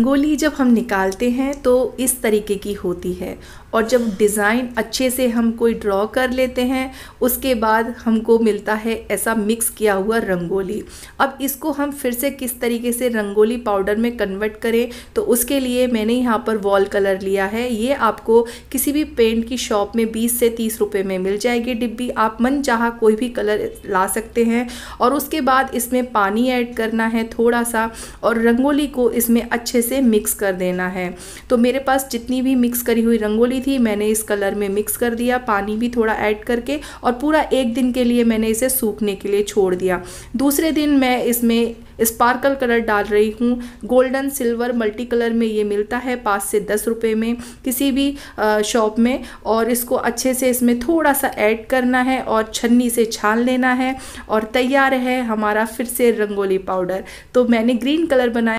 रंगोली जब हम निकालते हैं तो इस तरीके की होती है और जब डिज़ाइन अच्छे से हम कोई ड्रॉ कर लेते हैं उसके बाद हमको मिलता है ऐसा मिक्स किया हुआ रंगोली अब इसको हम फिर से किस तरीके से रंगोली पाउडर में कन्वर्ट करें तो उसके लिए मैंने यहाँ पर वॉल कलर लिया है ये आपको किसी भी पेंट की शॉप में बीस से तीस रुपये में मिल जाएगी डिब्बी आप मन चाह कोई भी कलर ला सकते हैं और उसके बाद इसमें पानी ऐड करना है थोड़ा सा और रंगोली को इसमें अच्छे से मिक्स कर देना है तो मेरे पास जितनी भी मिक्स करी हुई रंगोली थी मैंने इस कलर में मिक्स कर दिया पानी भी थोड़ा ऐड करके और पूरा एक दिन के लिए मैंने इसे सूखने के लिए छोड़ दिया दूसरे दिन मैं इसमें स्पार्कल कलर डाल रही हूँ गोल्डन सिल्वर मल्टी कलर में ये मिलता है पाँच से दस रुपये में किसी भी शॉप में और इसको अच्छे से इसमें थोड़ा सा ऐड करना है और छन्नी से छान लेना है और तैयार है हमारा फिर से रंगोली पाउडर तो मैंने ग्रीन कलर बनाया